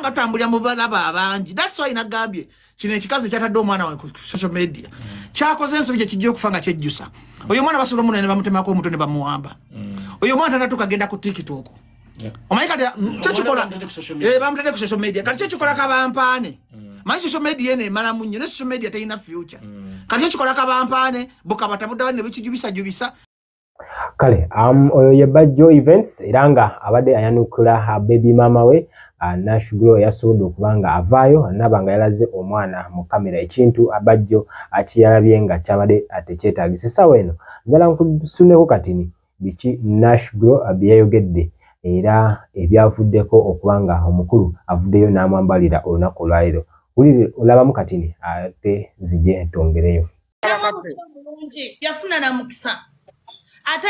nga tambulira mu balaba abangi thats why nagambye kino ekikazi kyatadde omwana wange ku social media kyakoze ensobi gyekijja okufa nga kyejjusa oyo omwana basobola omunene bamutemako omuto ne bamuwamba mm. oyo omwana tanatuka agenda ku tiktok omanyi kati mm, kyokikola eh, bamutadde ku social media kati kyokikola mm. kabampaane manyi social media ene emalamu nnyo ne social media telina future kati kyokikola kabampaane bukabatabuddawani ne bukijubisajubisa kale um, oyo ye bajjo events era nga abadde ayanukula uh, baby maama we Ah, nashugula yasobodde okuba nga avaayo naba nga yalaze omwana mu kamera ekintu abajjo akiyalabye nga kyabadde tekyetaagisa essaawa eno njala nkusuneko katini biki nashugulo byeyogedde era ebyavuddeko okuba nga omukulu avuddeyo n'amwambalira olunaku olwaleero ulire olabamu katini ate zijje ntongereyo yafuna namukisa ate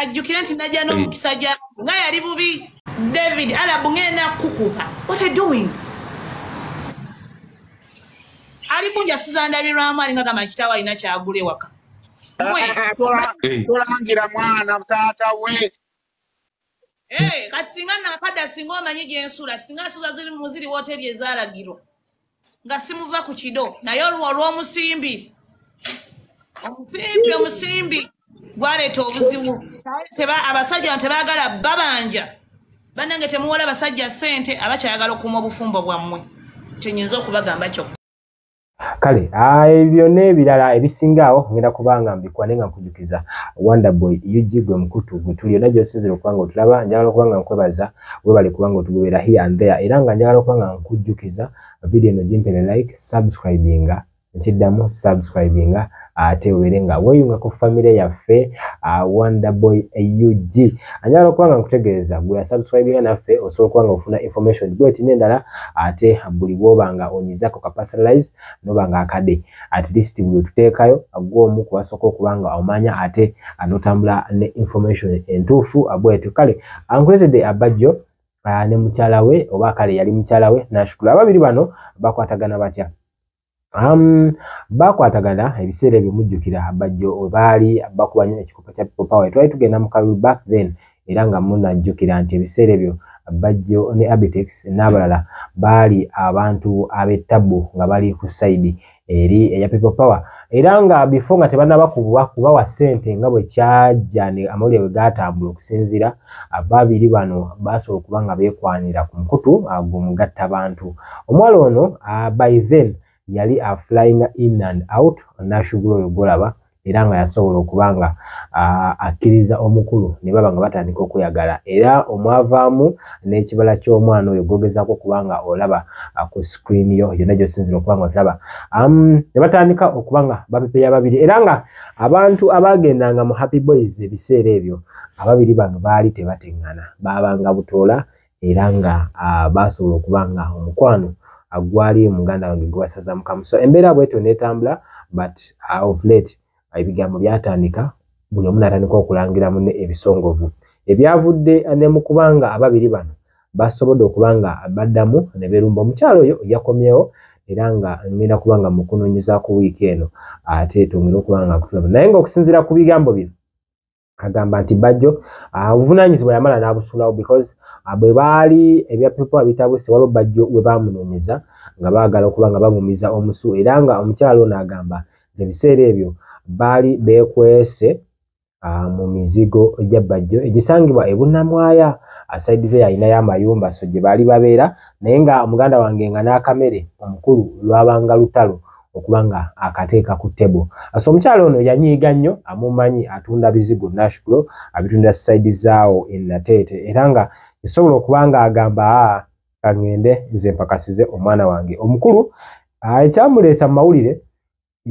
ajjukire nti najja n'omukisa gyaku nga yali bubi David, alabungena kukupa. What are you doing? Alipunja siza ndabiru amali nga kama chitawa inachagule waka. Uwe. Tula ah, ah, ah, angira mwana mtata uwe. Hey, katisingana kada singoma nyeje nsula. Singana suza ziri muziri wote liye zara giro. Nga simuva kuchido. Na yoru wa ruo musimbi. Musimbi, musimbi. Gwale tovuzi mu. Abasaji wa tebagala babanja. Abasaji wa tebagala babanja. banange temuwala basajja ssente abakyayagala okuma obufumbo bwammwe kyenyinza okubagamba kyokka kale ebyo n'ebirala ebisingaawo ngenda kubanga mbikwane nga nkujukiza wonderboy ug gwe mukutu gwe tuli ona gyosinzira okuba nga otulaba njagala okuba nga nkwebaza webale kuba nga otugobera here and there era nga njagala okuba nga nkujjukiza vidiyo eno gimpene like subscribinga nkiddamu subscribinga ate obeere nga weeyunga ku famire yaffe uh, wonderboy aug anyala okuba nga nkutegeereza gwe yasubscribinga naffe osobola okuba nga ofuna information gweti nendala ate buli bwoba nga onyizako kapasalize noba nga akade at least buli otuteekayo gwomu kubasooka okuba nga omanya ate notambula ne information entuufu bwetu kale ankuletedde abajjo uh, ne mukyala we oba kale yali mukyala we nashukula ababiri bano bakwatagana batya Um, bakwatagana ebiseera ebyo mujjukira bajjo baali bakuba nnyo ekikopo kya people power twali tugenda mu kalulu back then era nga munajjukira nti ebiseera ebyo bajjo ne abitex n'abalala baali abantu ab'ettabu nga bali ku saidi eri eya people power era nga bifo nga tebannabakubwa kubawa ssente nga bwe kyajja amawulire bwe gatambula okusinziira babiri bano basobola okuba nga beekwanira ku mukutu gomugatta bantu omuwala ono uh, by then yali a flying in and out nashugula oyo golaba era nga yasobola okuba nga akkiriza omukulu ne baba nga batandika okweyagala era omwavaamu n'ekibala ky'omwana oyo gogezaako okuba nga olaba ku screen yo yonna gyosinzira okuba nga otiraba ne batandika okuba nga bapepeya babiri era nga abantu abaagendanga mu happy boys ebiseera ebyo ababiri bano baali tebateŋŋana baabanga butoola era nga basobola okuba nga omukwano uh, agwali e muganda wange gwe wasaza mukama so embeera bwetyo netambula but uh, of late ebigambo byatandika buli omu natandika okulangira mune ebisongovu ebyavudde nemukubanga ababiri bano basobodde okubanga baddamu neberumba omukyalo oyo yakomyewo era nga ngenda kubanga mukunonyeza ku wiiki eno ate tongere okubanga naye ngaokusinzira ku bigambo bino agamba nti bajjo ah, obuvunanyizibwa uh, yamala nabusulawo because Ah, bwe baali ebyapepa bitabuse waliwo bajjo we baamunoonyeza nga baagala okuba nga bamumiza omusu era nga omukyala ono agamba ebiseera ebyo baali beekwese ah, mu mizigo gya bajjo egisangibwa ebunnamwaya asaidize ah, yalinayo amayumba so gye baali babeera naye nga omuganda wange nga n'akamere omukulu lwabanga lutalo okuba nga akateeka ku tebo so omukyala ono yanyiiga nnyo amumanyi atunda bizigo nashgro abitunda saidi zaawo enateete era nga esobola okuba nga agamba kaŋŋende nze mpakasize omwana wange omukulu ekyamuleeta mumawulire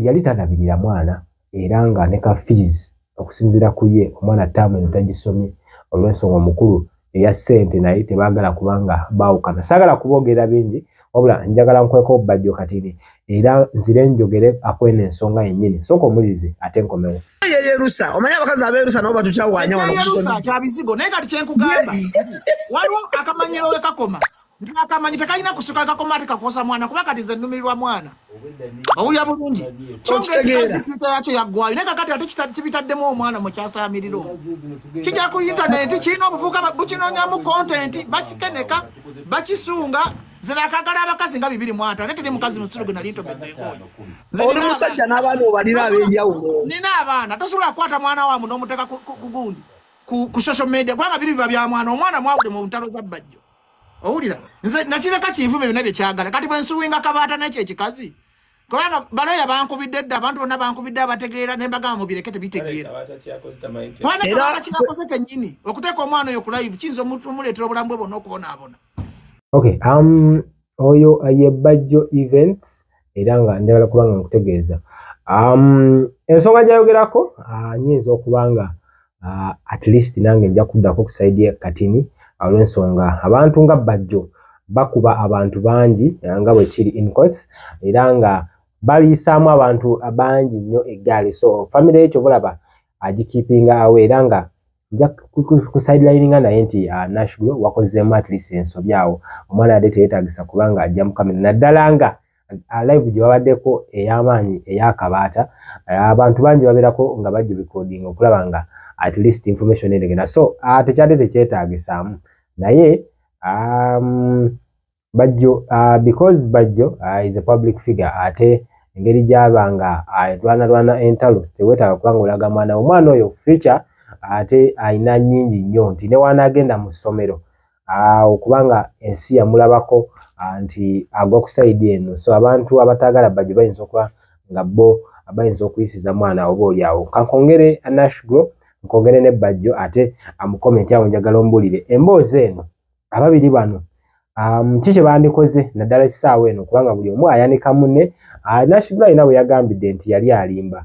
yali tanabirira mwana era nga ne kafiizi okusinzira ku ye omwana tamuno tagisomye olwensonga omukulu eya ssente naye tebagala kubanga baawukana sagala kubogera bingi wabula njagala nkweka obubajjo katini era nzire njogere akwena ensonga yennyini sooka omulizi ate nkomewo Yerusa. Omanya bakazi abeerusa nabo batutyawaanya wano. Yerusa kya bizigo naye kati kye nkugamba. Waliwo akamanyiro we kakoma. Nti akamanyi tekalina kusooka kakoma ate kakuwosa mwana kuba kati nze nnumirirwa mwana. Owulira bulungi. Kyongera ekitaasi yakyo yaggwayo naye kakati ate kibitaddemu omwana mu kyasaamiriro. Kijja ku yintaneeti kirina obuvubuka bukinoonyaamu kontenti bakikeneka bakisunga. zinakagala abakazi nga bibiri mwata naye teri mukazi musirugu nali ntobeddengoyonina abaana tosobola kukwata mwana wamu n'omuteka kugundi ku social media kubanga biri biba bya mwana omwana mwawule mu ntalo zabbajjo owulira nze nakireka kinvume byona byekyagala kati bwensuwinga kabaata nekyo ekikazi kubanga baloya bankubidde dda abantu bonna bankubidde abategeera nembagamba mubireke tebitegeera kubanga kabaata kibakoze kenyini okuteeka omwana oyo ku live kiyinza omuleetera obulamu bwe bonna okubonaabona okay um oyo ayebajjo events era nga njagala kubanga nkutegeeza um ensonga gyayogerako uh, nyinza okubanga uh, ah, at least nange nja kuddako kusaidi katini olwensonga ah, abantu nga bajjo bakuba abantu bangi eh, nga bwe kiri incots era nga baliisaamu abantu bangi nnyo eggaali so famire ekyo bulaba agikiipinga awo era nga nja kusidelininga naye nti ah, nashgo wakozeemu atleast ensobi awo omwana yadde teyetagisa kubanga ajja mukamina naddala nga ah, live gye babaddeko ey'amaanyi eyakabaata ah, abantu bangi babeerako nga bajja recording okulaba nga atleast information eregena so tekyadde tekyetagisamu naye um, bajjo because bajjo is a public figure ate engeri gyabanga alwanalwana entalo teweetaga kubanga olaga mwana omwana oyo future ate alina nyingi nnyo nti ne wanaagenda mu ssomero okubanga ensi yamulabako nti agwa ku saidi eno so abantu abataagala bajo bayinza okuba nga bo bayinza okuyisiza mwana oba oliawo kankongere nashgro nkongere ne bajjo ate amukomenti awo njagala ombulire emboozi eno ababiri bano ki kye bandikoze naddala ekisaawa eno kubanga buli omu ayanika munne nashgro alina bwe yagambidde nti yali alimba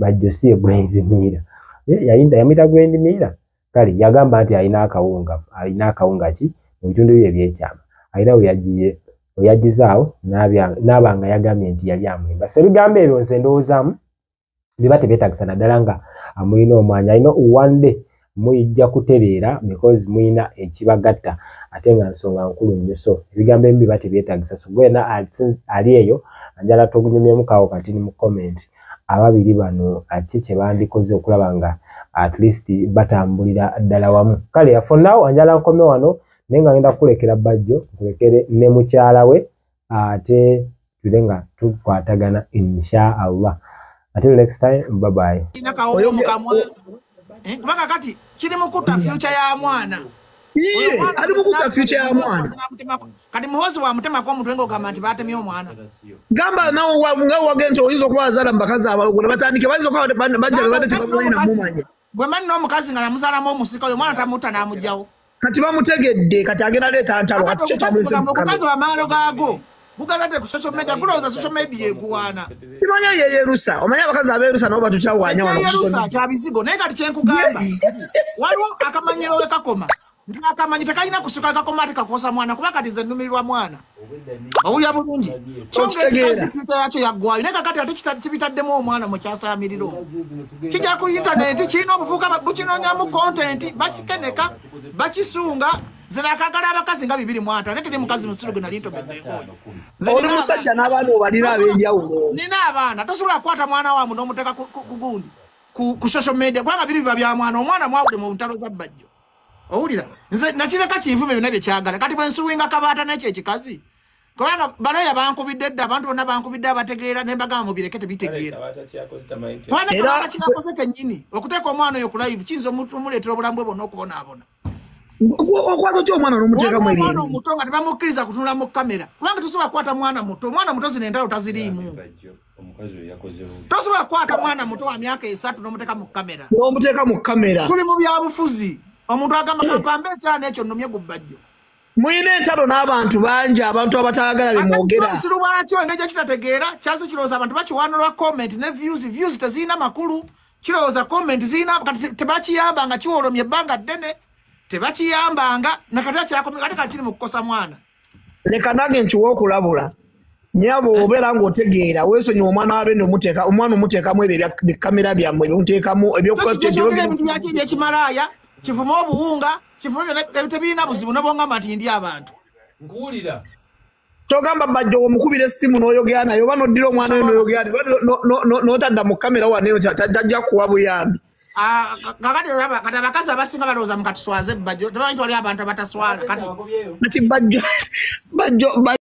bajjo si egwenzimiira yayinda yamita Grand Mira kali yagamba nti alina akawunga alina akawunga ki mu bitundu bye ebyekyama alina weyagiye weyagizaawo n'abanga yagambye nti yali amulimba so ebigambo ebyo nze ndowoozaamu biba tebyetagisa naddala nga amulina omwanya alina owande muyijja kutereera because muyina ekibagatta ate nga nsonga nkulu nnyo so ebigambo ebimu biba tebyetagisa so gwena ali eyo anjala togunyumyemu kaawo kati ni mu comment ababiri bano ki kye bandikoze okulaba nga at least batambulira ddala wamu kale yafunawo anjala nkome wano naye nga ngenda kulekera bajjo nkulekere ne mukyala we ate tule nga tukwatagana insha allah until next time babaye eh, kubanga kati kiri mukuta future ya mwana mm -hmm. iye ali kukuta future ya mwana kati mhozi wa mtema kwa mtu wengo gama atipate miyo mwana gamba na uwa mga uwa gencho hizo kwa zara mbaka zawa ugule bata nike wazi kwa banja wadete kwa mwana na mwana nye gwe mani no mkazi nga na mzara mwa musika yu mwana tamuta na mjao kati mamu tege de kati agena le tantalo kati checha mwese mkame kukazi wa mahalo gago buka nate kusocho media kuna uza social media ye guwana imanya ye yerusa omanya wakazi abe yerusa na oba tuchawu wanyo ye yerusa chabizigo na ikati chenku gamba walu akamanyiro weka koma nti akamanyi tekalina kusuka gakomate kakosa mwana kuba kati nze nnumirirwa mwana owulya bulungi kyoekiasiika yakyo yaggwayo naye kakati ate kibitaddemu omwana mukyasamirira kijja ku intaneti kirina obuvuuka bukinonyamu kontenti bakikeneka bakisunga zenakagala abakazi nga bibiri mwata naye teri mukazi musiru gwe nali ntomeddengoyonina abaana tosobola kukwata mwana wamu n'omuteeka ku gundi ku social media kubanga biri biba bya mwana omwana mwabule mu ntalo za bajjo owulira nze nakiraka kinfumu byona byekyagala kati bwensuwinga kabaata nekyo ekikazi kubanga bano oyo bankubidde dda abantu bonna bankubidde abategeera nembagamba mubireke tebitegeera kubanga kabaata kibakoze kenyini okuteeka omwana oyo kulive kiyinza omuleetera obulamu bwe bonna okubonaabona okwatoki omwana nomuteekamu ebyemwana omuto nga tebamukkiriza kutunula mu kamera kubanga tosobola kukwata mwana muto omwana muto zino entalo taziriimu tosobola kukwata mwana muto wa myaka esatu nomuteeka mu kamera nomuteeka mu kamera tuli mu byabufuzi omuntu agamba kampamba ekyana ekyo nomye gubajjo mulina entalo n'abantu bangi abantu abataagala bemwogeramusiru bwakyo engeja kitategeera kyasi kirowooza abantu bakiwanulwa comment ne views views tezirina makulu kirowooza comment zirina kati tebakiyambanga kiwolomya ebbanga ddene tebakiyambanga nakati akyakomekate kali kiri mu kukosa mwana leka nange nkiwa okulabula nyabo obeera ngaotegeera wesonyiwa omwana wabe nomuteka omwana omuteekamu ebyo bikamera byammwe bimuteekamu ebyokkyogera ebintu byaki ebyekimalaaya kifume obuwunga kifume ebitebirina buzibu nobonga matindi abantu nkuwulira togamba bajjo omukubira essimu noyogera naye oba noddira omwana oyo noyogera naye notadda mu kamera waneno tajja kuwa buyambi ah, kati abakazi abasinga balowooza mukatuswaze ebbajjo tebamanyi twali abantu abataswala kati bajjo bajjo